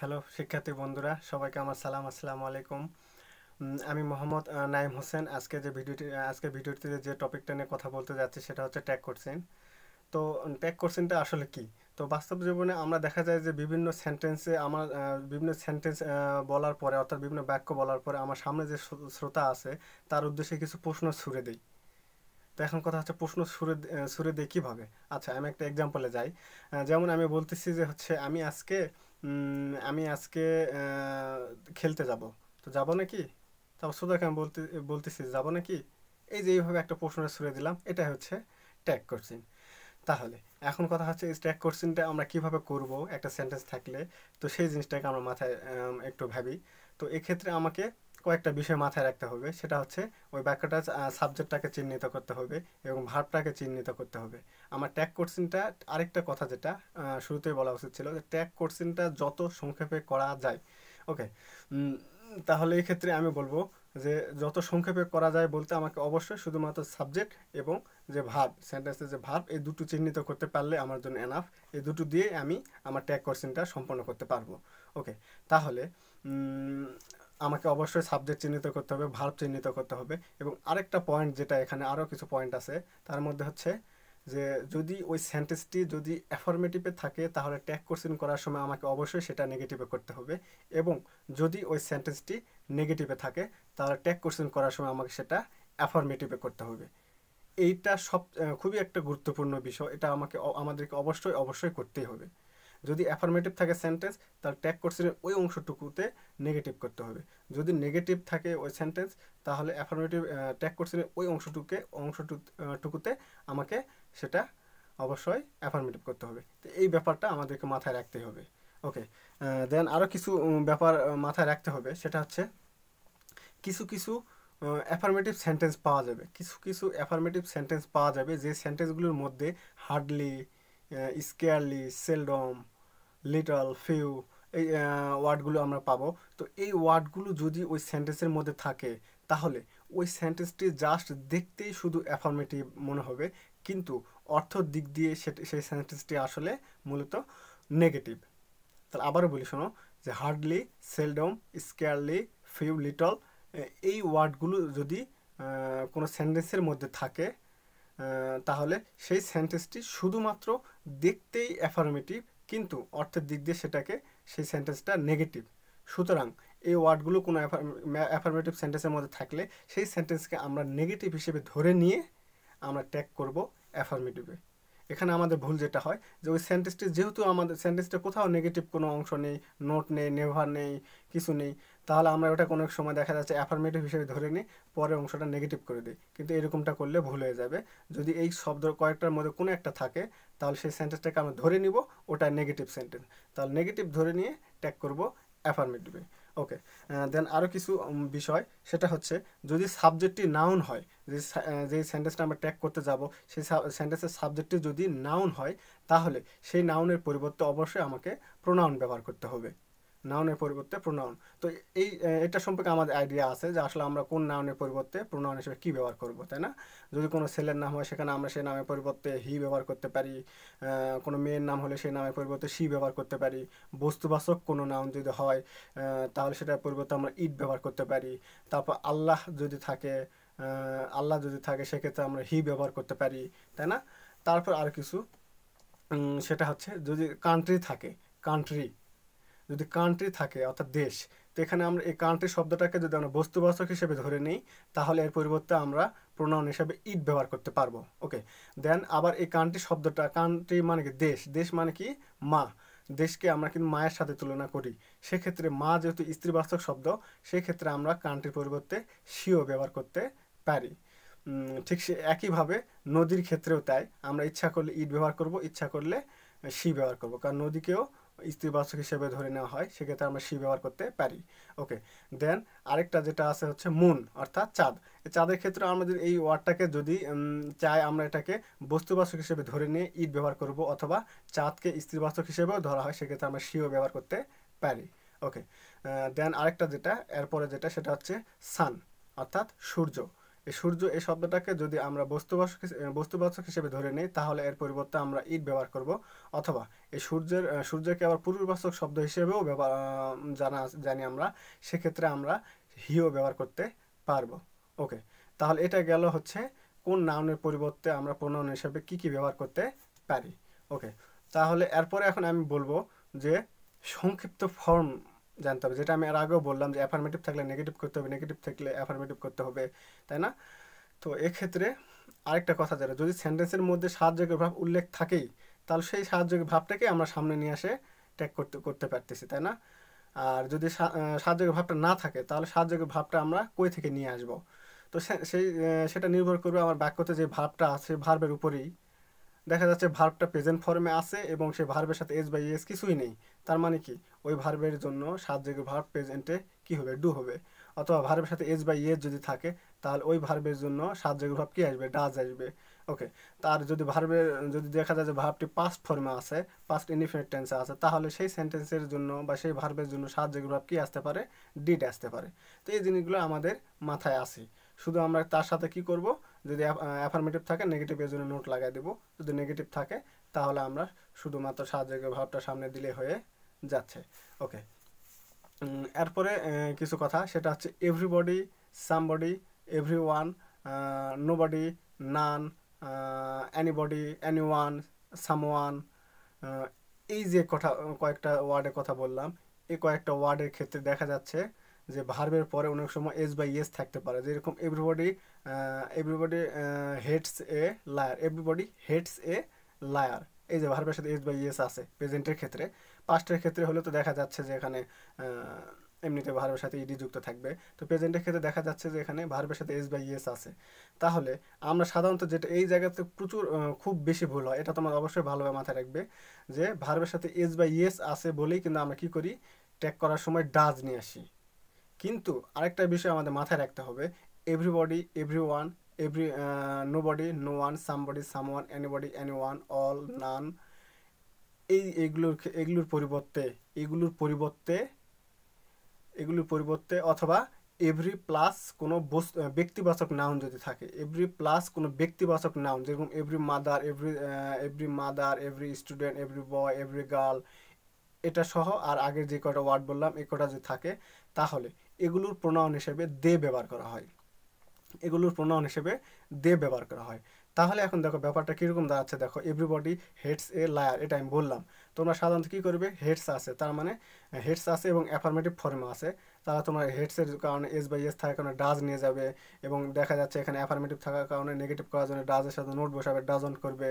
hello শিক্ষার্থী বন্ধুরা সবাইকে আমার সালাম আসসালামু আলাইকুম আমি মোহাম্মদ নাইম হোসেন আজকে যে ভিডিওটি আজকে ভিডিওটিতে যে টপিকটা নিয়ে কথা বলতে যাচ্ছি সেটা হচ্ছে ট্যাগ কোর্সিন তো ট্যাগ কোর্সিনটা আসলে কি তো বাস্তব জীবনে আমরা দেখা যায় যে বিভিন্ন সেন্টেন্সে আমার বিভিন্ন সেন্টেন্স বলার পরে অর্থাৎ বিভিন্ন বাক্য বলার পরে আমার সামনে যে শ্রোতা আছে তার উদ্দেশ্যে কিছু প্রশ্ন ছুড়ে দেই তো এখন কথা হচ্ছে প্রশ্ন সুরে সুরে দিই কীভাবে আচ্ছা আমি একটা এক্সাম্পলে যাই যেমন আমি বলতেছি যে হচ্ছে আমি আজকে আমি আজকে খেলতে যাব তো যাব নাকি তারপর সুদা আমি বলতে বলতেছি যাব নাকি এই যে এইভাবে একটা প্রশ্ন ছুড়ে দিলাম এটা হচ্ছে ট্যাগ কোশ্চিন তাহলে এখন কথা হচ্ছে এই ট্যাগ কোশ্চিনটা আমরা কিভাবে করব একটা সেন্টেন্স থাকলে তো সেই জিনিসটাকে আমরা মাথায় একটু ভাবি তো এক্ষেত্রে আমাকে কয়েকটা বিষয় মাথায় রাখতে হবে সেটা হচ্ছে ওই বাক্যটা সাবজেক্টটাকে চিহ্নিত করতে হবে এবং ভার্বটাকে চিহ্নিত করতে হবে আমার ট্যাগ কোর্সিনটা আরেকটা কথা যেটা শুরুতেই বলা উচিত ছিল যে ট্যাগ কোর্সিনটা যত সংক্ষেপে করা যায় ওকে তাহলে এই ক্ষেত্রে আমি বলবো যে যত সংক্ষেপে করা যায় বলতে আমাকে অবশ্যই শুধুমাত্র সাবজেক্ট এবং যে ভাব সেন্টেন্সের যে ভাব এই দুটো চিহ্নিত করতে পারলে আমার জন্য এনাফ এই দুটো দিয়ে আমি আমার ট্যাগ কোশ্চেনটা সম্পন্ন করতে পারবো ওকে তাহলে আমাকে অবশ্যই সাবজেক্ট চিহ্নিত করতে হবে ভার্ব চিহ্নিত করতে হবে এবং আরেকটা পয়েন্ট যেটা এখানে আরও কিছু পয়েন্ট আছে তার মধ্যে হচ্ছে যে যদি ওই সেন্টেন্সটি যদি অ্যাফরমেটিভে থাকে তাহলে ট্যাগ কোশ্চেন করার সময় আমাকে অবশ্যই সেটা নেগেটিভে করতে হবে এবং যদি ওই সেন্টেন্সটি নেগেটিভে থাকে তাহলে ট্যাগ কোশ্চেন করার সময় আমাকে সেটা অ্যাফরমেটিভে করতে হবে এইটা সব খুবই একটা গুরুত্বপূর্ণ বিষয় এটা আমাকে আমাদেরকে অবশ্যই অবশ্যই করতেই হবে যদি অ্যাফার্মেটিভ থাকে সেন্টেন্স তার ট্যাগ কোর্সের ওই অংশটুকুতে নেগেটিভ করতে হবে যদি নেগেটিভ থাকে ওই সেন্টেন্স তাহলে অ্যাফার্মেটিভ ট্যাগ কোর্সের ওই অংশটুকে অংশটুকুতে আমাকে সেটা অবশ্যই অ্যাফার্মেটিভ করতে হবে তো এই ব্যাপারটা আমাদেরকে মাথায় রাখতে হবে ওকে দেন আরও কিছু ব্যাপার মাথায় রাখতে হবে সেটা হচ্ছে কিছু কিছু অ্যাফার্মেটিভ সেন্টেন্স পাওয়া যাবে কিছু কিছু অ্যাফার্মেটিভ সেন্টেন্স পাওয়া যাবে যে সেন্টেন্সগুলোর মধ্যে hardly scarcely seldom little few এই ওয়ার্ডগুলো আমরা পাবো তো এই ওয়ার্ডগুলো যদি ওই সেন্টেন্সের মধ্যে থাকে তাহলে ওই সেন্টেন্সটি জাস্ট দেখতেই শুধু অ্যাফার্মেটিভ মনে হবে কিন্তু অর্থ দিক দিয়ে সেই সেন্টেন্সটি আসলে মূলত নেগেটিভ তাহলে আবারও বলি শোনো যে hardly seldom scarcely few little এই ওয়ার্ডগুলো যদি কোনো সেন্টেন্সের মধ্যে থাকে তাহলে সেই সেন্টেন্সটি শুধুমাত্র দেখতেই অ্যাফার্মেটিভ কিন্তু অর্থের দিক দিয়ে সেটাকে সেই সেন্টেন্সটা নেগেটিভ সুতরাং এই ওয়ার্ডগুলো কোনো অ্যাফার্মেটিভ সেন্টেন্সের মধ্যে থাকলে সেই সেন্টেন্সকে আমরা নেগেটিভ হিসেবে ধরে নিয়ে আমরা ট্যাগ করব অ্যাফার্মেটিভে এখানে আমাদের ভুল যেটা হয় যে ওই সেন্টেন্সটি যেহেতু আমাদের সেন্টেন্সটা কোথাও নেগেটিভ কোনো অংশ নেই নোট নেই নেভার নেই কিছু নেই তাহলে আমরা ওটা কোনো সময় দেখা যাচ্ছে অ্যাফার্মেটিভ হিসেবে ধরে নিই পরের অংশটা নেগেটিভ করে দিই কিন্তু এরকমটা করলে ভুল হয়ে যাবে যদি এই শব্দ কয়েকটার মধ্যে কোনো একটা থাকে তাহলে সেই সেন্টেন্সটাকে আমরা ধরে নিব ওটা নেগেটিভ সেন্টেন্স তাহলে নেগেটিভ ধরে নিয়ে ট্যাগ করব অ্যাফার্মেটিভে ওকে দেন আরও কিছু বিষয় সেটা হচ্ছে যদি সাবজেক্টটি নাউন হয় যে যেই সেন্টেন্সটা আমরা ট্যাগ করতে যাব সেই সেন্টেন্সের সাবজেক্টটি যদি নাউন হয় তাহলে সেই নাউনের পরিবর্তে অবশ্যই আমাকে প্রোনাউন ব্যবহার করতে হবে নাউনের পরিবর্তে প্রোনাউন তো এই এটা সম্পর্কে আমাদের আইডিয়া আছে যে আসলে আমরা কোন নাউনের পরিবর্তে প্রোনাউন হিসেবে কী ব্যবহার করব তাই না যদি কোনো ছেলের নাম হয় সেখানে আমরা সেই নামের পরিবর্তে হি ব্যবহার করতে পারি কোনো মেয়ের নাম হলে সেই নামের পরিবর্তে সি ব্যবহার করতে পারি বস্তুবাচক কোনো নাউন যদি হয় তাহলে সেটার পরিবর্তে আমরা ইট ব্যবহার করতে পারি তারপর আল্লাহ যদি থাকে আল্লাহ যদি থাকে সেক্ষেত্রে আমরা হি ব্যবহার করতে পারি তাই না তারপর আর কিছু সেটা হচ্ছে যদি কান্ট্রি থাকে কান্ট্রি যদি কান্ট্রি থাকে অর্থাৎ দেশ তো এখানে আমরা এই কান্ট্রি শব্দটাকে যদি আমরা বস্তুবাচক হিসেবে ধরে নিই তাহলে এর পরিবর্তে আমরা প্রোনাউন হিসেবে ইট ব্যবহার করতে পারবো ওকে দেন আবার এই কান্ট্রি শব্দটা কান্ট্রি মানে কি দেশ দেশ মানে কি মা দেশকে আমরা কিন্তু মায়ের সাথে তুলনা করি সেক্ষেত্রে মা যেহেতু স্ত্রীবাস্তক শব্দ সেক্ষেত্রে আমরা কান্ট্রির পরিবর্তে সিও ব্যবহার করতে পারি ঠিক সে একইভাবে নদীর ক্ষেত্রেও তাই আমরা ইচ্ছা করলে ইট ব্যবহার করব ইচ্ছা করলে সি ব্যবহার করব কারণ নদীকেও স্ত্রীবাচক হিসেবে ধরে নেওয়া হয় সেক্ষেত্রে আমরা সি ব্যবহার করতে পারি ওকে দেন আরেকটা যেটা আছে হচ্ছে মুন অর্থাৎ চাঁদ চাঁদের ক্ষেত্রে আমাদের এই ওয়ার্ডটাকে যদি চাই আমরা এটাকে বস্তুবাচক হিসেবে ধরে নিয়ে ইট ব্যবহার করব অথবা চাঁদকে স্ত্রীবাচক হিসেবেও ধরা হয় সেক্ষেত্রে আমরা সিও ব্যবহার করতে পারি ওকে দেন আরেকটা যেটা এরপরে যেটা সেটা হচ্ছে সান অর্থাৎ সূর্য এই সূর্য এই শব্দটাকে যদি আমরা বস্তুবাচক বস্তুবাচক হিসেবে ধরে নিই তাহলে এর পরিবর্তে আমরা ইট ব্যবহার করব অথবা এই সূর্যের সূর্যকে আবার পুরুষবাচক শব্দ হিসেবেও ব্যবহার জানা জানি আমরা সেক্ষেত্রে আমরা হিও ব্যবহার করতে পারবো ওকে তাহলে এটা গেল হচ্ছে কোন নাউনের পরিবর্তে আমরা প্রণয়ন হিসেবে কি কি ব্যবহার করতে পারি ওকে তাহলে এরপরে এখন আমি বলবো যে সংক্ষিপ্ত ফর্ম জানতে হবে যেটা আমি আর আগেও বললাম যে অ্যাফার্মেটিভ থাকলে নেগেটিভ করতে হবে নেগেটিভ থাকলে অ্যাফার্মেটিভ করতে হবে তাই না তো এক্ষেত্রে আরেকটা কথা যারা যদি সেন্টেন্সের মধ্যে সাহায্যকের ভাব উল্লেখ থাকেই তাহলে সেই সাহায্যকের ভাবটাকে আমরা সামনে নিয়ে আসে ট্যাগ করতে করতে পারতেছি তাই না আর যদি সাহায্যকের ভাবটা না থাকে তাহলে সাহায্যকের ভাবটা আমরা কই থেকে নিয়ে আসব তো সেই সেটা নির্ভর করবে আমার বাক্যতে যে ভাবটা আছে ভার্বের উপরেই দেখা যাচ্ছে ভার্বটা প্রেজেন্ট ফর্মে আছে এবং সেই ভার্বের সাথে এস বাই এস কিছুই নেই তার মানে কি ওই ভার্বের জন্য সাহায্যের ভার্ব প্রেজেন্টে কি হবে ডু হবে অথবা ভার্বের সাথে এস বাই এস যদি থাকে তাহলে ওই ভার্বের জন্য সাহায্যের ভাব কী আসবে ডাজ আসবে ওকে তার যদি ভার্বের যদি দেখা যায় যে ভার্বটি পাস্ট ফর্মে আছে পাস্ট ইনডিফিনিট টেন্সে আছে তাহলে সেই সেন্টেন্সের জন্য বা সেই ভার্বের জন্য সাত সাহায্যের ভাব কি আসতে পারে ডিড আসতে পারে তো এই জিনিসগুলো আমাদের মাথায় আসে শুধু আমরা তার সাথে কি করব যদি অ্যাফার্মেটিভ থাকে নেগেটিভ এর জন্য নোট লাগাই দেব যদি নেগেটিভ থাকে তাহলে আমরা শুধুমাত্র সাহায্যের ভাবটা সামনে দিলে হয়ে যাচ্ছে ওকে এরপরে কিছু কথা সেটা হচ্ছে everybody somebody everyone nobody none anybody anyone someone এই যে কথা কয়েকটা ওয়ার্ডের কথা বললাম এই কয়েকটা ওয়ার্ডের ক্ষেত্রে দেখা যাচ্ছে যে ভার্বের পরে অনেক সময় এস বাই এস থাকতে পারে যেরকম everybody everybody hates a liar everybody hates a liar এই যে ভার্বের সাথে এস বাই এস আছে প্রেজেন্টের ক্ষেত্রে পাস্টের ক্ষেত্রে হলে তো দেখা যাচ্ছে যে এখানে এমনিতে ভার্বের সাথে ইডি যুক্ত থাকবে তো প্রেজেন্টের ক্ষেত্রে দেখা যাচ্ছে যে এখানে ভার্বের সাথে এস বাই এস আছে তাহলে আমরা সাধারণত যেটা এই জায়গাতে প্রচুর খুব বেশি ভুল হয় এটা তোমার অবশ্যই ভালোভাবে মাথায় রাখবে যে ভার্বের সাথে এস বাই এস আছে বলেই কিন্তু আমরা কি করি ট্যাগ করার সময় ডাজ নিয়ে আসি কিন্তু আরেকটা বিষয় আমাদের মাথায় রাখতে হবে everybody everyone every nobody no one somebody someone anybody anyone all none এই এগুলোর এগুলোর পরিবর্তে এগুলোর পরিবর্তে এগুলোর পরিবর্তে অথবা এভরি প্লাস কোনো ব্যক্তিবাচক নাউন যদি থাকে এভরি প্লাস কোনো ব্যক্তিবাচক নাউন যেরকম every mother every every mother every student every boy every girl এটা সহ আর আগের যে কটা ওয়ার্ড বললাম এ কটা যদি থাকে তাহলে এগুলোর প্রণয়ন হিসেবে দে ব্যবহার করা হয় এগুলোর প্রণয়ন হিসেবে দে ব্যবহার করা হয় তাহলে এখন দেখো ব্যাপারটা কীরকম দাঁড়াচ্ছে দেখো এভরিবডি হেডস এ লায়ার এটা আমি বললাম তোমরা সাধারণত কী করবে হেডস আছে তার মানে হেডস আছে এবং অ্যাফার্মেটিভ ফর্মে আছে তারা তোমার হেডসের কারণে এস বাই এস থাকার কারণে ডাজ নিয়ে যাবে এবং দেখা যাচ্ছে এখানে অ্যাফার্মেটিভ থাকার কারণে নেগেটিভ করার জন্য ডাজের সাথে নোট বসাবে ডাজ অন করবে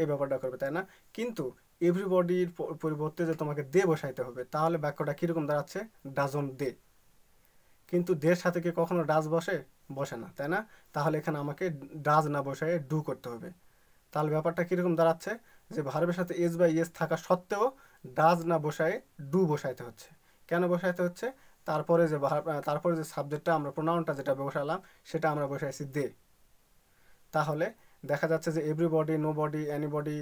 এই ব্যাপারটা করবে তাই না কিন্তু এভরিবডির পরিবর্তে যে তোমাকে দে বসাইতে হবে তাহলে বাক্যটা কীরকম দাঁড়াচ্ছে ডাজন দে কিন্তু দের সাথে কি কখনো ডাজ বসে বসে না তাই না তাহলে এখানে আমাকে ডাজ না বসে ডু করতে হবে তাহলে ব্যাপারটা কীরকম দাঁড়াচ্ছে যে ভার্বের সাথে এস বা এস থাকা সত্ত্বেও ডাজ না বসায় ডু বসাইতে হচ্ছে কেন বসাইতে হচ্ছে তারপরে যে তারপরে যে সাবজেক্টটা আমরা প্রোনাউনটা যেটা বসালাম সেটা আমরা বসাইছি দে তাহলে দেখা যাচ্ছে যে everybody nobody anybody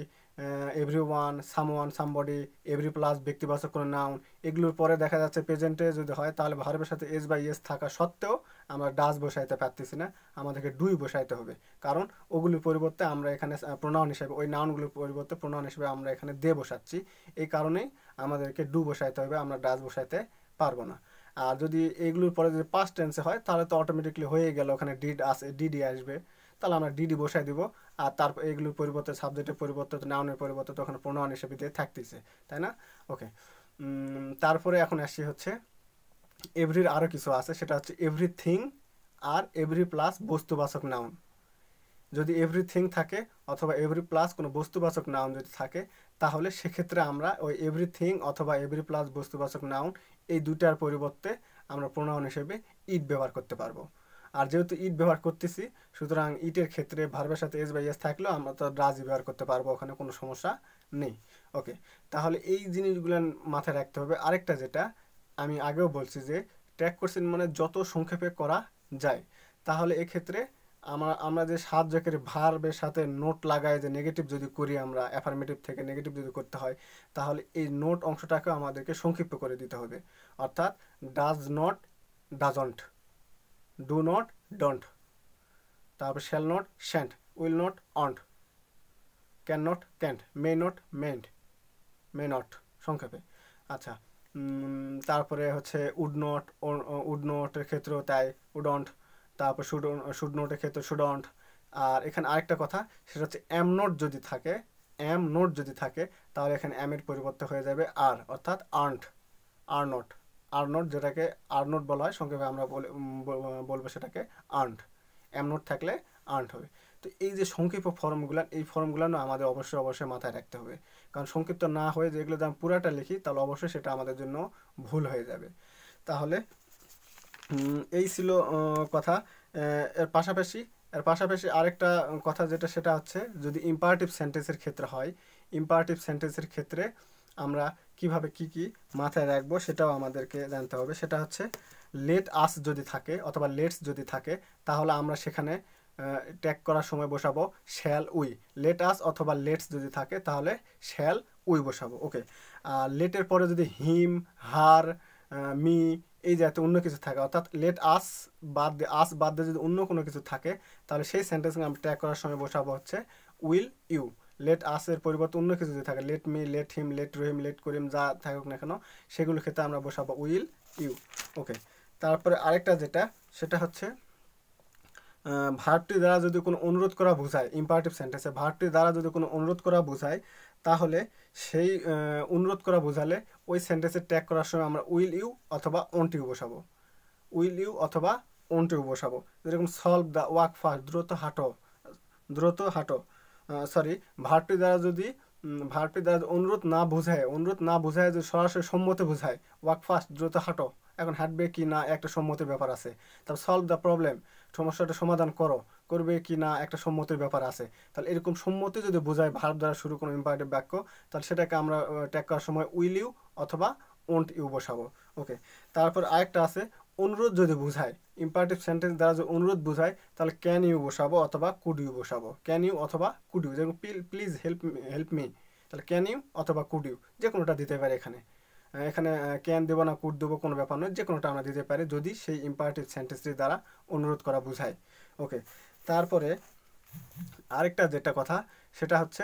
everyone someone somebody every plus ব্যক্তিবাচক কোনো নাউন এগুলোর পরে দেখা যাচ্ছে প্রেজেন্টে যদি হয় তাহলে ভার্বের সাথে এস বাই এস থাকা সত্ত্বেও আমরা ডাস বসাইতে পারতেছি না আমাদেরকে ডুই বসাইতে হবে কারণ ওগুলোর পরিবর্তে আমরা এখানে প্রোনাউন হিসেবে ওই নাউনগুলোর পরিবর্তে প্রোনাউন হিসেবে আমরা এখানে দে বসাচ্ছি এই কারণেই আমাদেরকে ডু বসাইতে হবে আমরা ডাস বসাইতে পারবো না আর যদি এগুলোর পরে যদি পাস্ট টেন্সে হয় তাহলে তো অটোমেটিকলি হয়ে গেল ওখানে ডিড আসে ডিডি আসবে তাহলে আমরা ডিডি বসাই দিব আর তারপর এগুলোর পরিবর্তে সাবজেক্টের পরিবর্তে নাউনের পরিবর্তে তখন প্রণয়ন হিসেবে দিয়ে থাকতেছে তাই না ওকে তারপরে এখন আসি হচ্ছে এভরির আরও কিছু আছে সেটা হচ্ছে এভরিথিং আর এভরি প্লাস বস্তুবাচক নাউন যদি এভরিথিং থাকে অথবা এভরি প্লাস কোনো বস্তুবাচক নাউন যদি থাকে তাহলে সেক্ষেত্রে আমরা ওই এভরিথিং অথবা এভরি প্লাস বস্তুবাচক নাউন এই দুটার পরিবর্তে আমরা প্রণয়ন হিসেবে ইট ব্যবহার করতে পারবো আর যেহেতু ইট ব্যবহার করতেছি সুতরাং ইটের ক্ষেত্রে ভার্বের সাথে এস বাই এস থাকলেও আমরা তো রাজি ব্যবহার করতে পারবো ওখানে কোনো সমস্যা নেই ওকে তাহলে এই জিনিসগুলো মাথায় রাখতে হবে আরেকটা যেটা আমি আগেও বলছি যে ট্র্যাক করছেন মানে যত সংক্ষেপে করা যায় তাহলে এক্ষেত্রে আমরা আমরা যে সাত জকের ভার্বের সাথে নোট লাগায় যে নেগেটিভ যদি করি আমরা অ্যাফার্মেটিভ থেকে নেগেটিভ যদি করতে হয় তাহলে এই নোট অংশটাকেও আমাদেরকে সংক্ষিপ্ত করে দিতে হবে অর্থাৎ does not doesn't do not don't তারপর shall not shan't will not won't can not can't may not mayn't may not সংক্ষেপে আচ্ছা তারপরে হচ্ছে উড নট উড নোটের ক্ষেত্রেও তাই উডন্ট তারপর শুড শুড নোটের ক্ষেত্রে শুডন্ট আর এখানে আরেকটা কথা সেটা হচ্ছে এম নোট যদি থাকে এম নোট যদি থাকে তাহলে এখানে অ্যামের পরিবর্তে হয়ে যাবে আর অর্থাৎ আর্ন্ট আর নট আর্নট যেটাকে আর্নট বলা হয় সংক্ষেপে আমরা বলবো সেটাকে আর্নড অ্যামনোট থাকলে আর্নড হবে তো এই যে সংক্ষিপ্ত ফর্মগুলো এই ফর্মগুলো না আমাদের অবশ্যই অবশ্যই মাথায় রাখতে হবে কারণ সংক্ষিপ্ত না হয়ে যেগুলো যদি আমি পুরাটা লিখি তাহলে অবশ্যই সেটা আমাদের জন্য ভুল হয়ে যাবে তাহলে এই ছিল কথা এর পাশাপাশি এর পাশাপাশি আরেকটা কথা যেটা সেটা হচ্ছে যদি ইম্পারেটিভ সেন্টেন্সের ক্ষেত্রে হয় ইম্পারেটিভ সেন্টেন্সের ক্ষেত্রে আমরা কিভাবে কি কি মাথায় রাখবো সেটাও আমাদেরকে জানতে হবে সেটা হচ্ছে লেট আস যদি থাকে অথবা লেটস যদি থাকে তাহলে আমরা সেখানে ট্যাগ করার সময় বসাবো শ্যাল উই লেট আস অথবা লেটস যদি থাকে তাহলে শ্যাল উই বসাবো ওকে আর লেটের পরে যদি হিম হার মি এই জাতীয় অন্য কিছু থাকে অর্থাৎ লেট আস বাদ দিয়ে আস বাদ দিয়ে যদি অন্য কোনো কিছু থাকে তাহলে সেই সেন্টেন্সকে আমরা ট্যাগ করার সময় বসাবো হচ্ছে উইল ইউ লেট আসের পরিবর্তে অন্য কিছু যদি থাকে let me let him let Rahim let Karim যা থাকুক না কেন সেগুলো ক্ষেত্রে আমরা বসাবো উইল ইউ ওকে তারপরে আরেকটা যেটা সেটা হচ্ছে ভারটির দ্বারা যদি কোনো অনুরোধ করা বোঝায় ইম্পারটিভ সেন্টেন্সে ভারটির দ্বারা যদি কোনো অনুরোধ করা বোঝায় তাহলে সেই অনুরোধ করা বোঝালে ওই সেন্টেন্সে ট্যাগ করার সময় আমরা উইল ইউ অথবা অন্ট বসাবো উইল ইউ অথবা অন্ট বসাবো যেরকম সলভ দ্য ওয়াক ফাস্ট দ্রুত হাঁটো দ্রুত হাঁটো সরি ভার্বটি দ্বারা যদি ভার্বটি দ্বারা অনুরোধ না বোঝায় অনুরোধ না বোঝায় যদি সরাসরি সম্মতি বোঝায় ওয়াক ফাস্ট দ্রুত হাঁটো এখন হাঁটবে কি না একটা সম্মতির ব্যাপার আছে তারপর সলভ দ্য প্রবলেম সমস্যাটা সমাধান করো করবে কি না একটা সম্মতির ব্যাপার আছে তাহলে এরকম সম্মতি যদি বোঝায় ভার্ব দ্বারা শুরু কোনো ইম্পারেটিভ বাক্য তাহলে সেটাকে আমরা ট্যাগ করার সময় উইল ইউ অথবা ওন্ট ইউ বসাবো ওকে তারপর আরেকটা আছে অনুরোধ যদি বোঝায় ইম্পারটিভ সেন্টেন্স দ্বারা যদি অনুরোধ বোঝায় তাহলে ক্যান ইউ বসাবো অথবা কুড ইউ বসাবো ক্যান ইউ অথবা কুড ইউ যেরকম প্লিজ হেল্প হেল্প মি তাহলে ক্যান ইউ অথবা কুড ইউ যে কোনোটা দিতে পারে এখানে এখানে ক্যান দেবো না কুড দেবো কোনো ব্যাপার নয় যে কোনোটা আমরা দিতে পারি যদি সেই ইম্পারটিভ সেন্টেন্সটি দ্বারা অনুরোধ করা বোঝায় ওকে তারপরে আরেকটা যেটা কথা সেটা হচ্ছে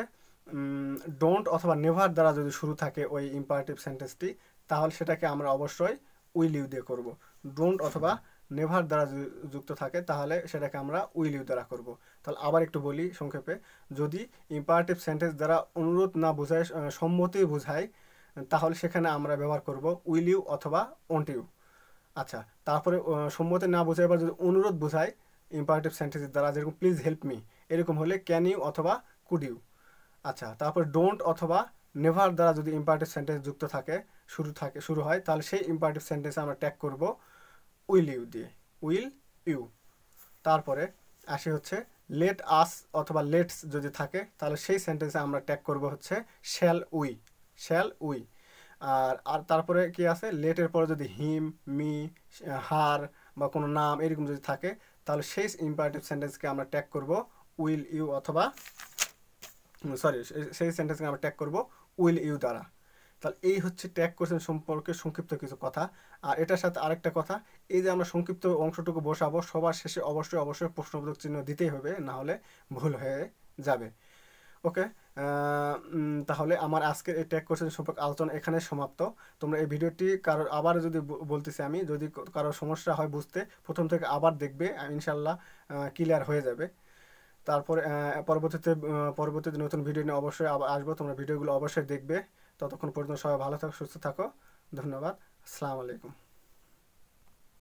ডোন্ট অথবা নেভার দ্বারা যদি শুরু থাকে ওই ইম্পারটিভ সেন্টেন্সটি তাহলে সেটাকে আমরা অবশ্যই উইল ইউ দিয়ে করবো ডোন্ট অথবা নেভার দ্বারা যুক্ত থাকে তাহলে সেটাকে আমরা উইল ইউ দ্বারা করব তাহলে আবার একটু বলি সংক্ষেপে যদি ইম্পারেটিভ সেন্টেন্স দ্বারা অনুরোধ না বোঝায় সম্মতি বোঝায় তাহলে সেখানে আমরা ব্যবহার করব উইল ইউ অথবা ওন্ট ইউ আচ্ছা তারপরে সম্মতি না বোঝায় বা যদি অনুরোধ বোঝায় ইম্পারেটিভ সেন্টেন্সের দ্বারা যেরকম প্লিজ হেল্প মি এরকম হলে ক্যান ইউ অথবা কুড ইউ আচ্ছা তারপর ডোন্ট অথবা নেভার দ্বারা যদি ইম্পারেটিভ সেন্টেন্স যুক্ত থাকে শুরু থাকে শুরু হয় তাহলে সেই ইম্পারেটিভ সেন্টেন্সে আমরা ট্যাগ করবো উইল ইউ দিয়ে উইল ইউ তারপরে আসে হচ্ছে লেট আস অথবা লেটস যদি থাকে তাহলে সেই সেন্টেন্সে আমরা ট্যাগ করব হচ্ছে শ্যাল উই শ্যাল উই আর আর তারপরে কি আছে লেটের পরে যদি হিম মি হার বা কোনো নাম এরকম যদি থাকে তাহলে সেই ইম্পারেটিভ সেন্টেন্সকে আমরা ট্যাগ করব উইল ইউ অথবা সরি সেই সেন্টেন্সকে আমরা ট্যাগ করব উইল ইউ দ্বারা তাহলে এই হচ্ছে ট্যাগ কোশ্চেন সম্পর্কে সংক্ষিপ্ত কিছু কথা আর এটার সাথে আরেকটা কথা এই যে আমরা সংক্ষিপ্ত অংশটুকু বসাবো সবার শেষে অবশ্যই অবশ্যই প্রশ্নবোধক চিহ্ন দিতেই হবে না হলে ভুল হয়ে যাবে ওকে তাহলে আমার আজকের এই ট্যাগ কোশ্চেন সম্পর্কে আলোচনা এখানে সমাপ্ত তোমরা এই ভিডিওটি কারোর আবার যদি বলতেছি আমি যদি কারো সমস্যা হয় বুঝতে প্রথম থেকে আবার দেখবে ইনশাল্লাহ ক্লিয়ার হয়ে যাবে তারপর পরবর্তীতে পরবর্তীতে নতুন ভিডিও নিয়ে অবশ্যই আবার আসবো তোমরা ভিডিওগুলো অবশ্যই দেখবে ততক্ষণ পর্যন্ত সবাই ভালো থাকো সুস্থ থাকো ধন্যবাদ আসসালামু আলাইকুম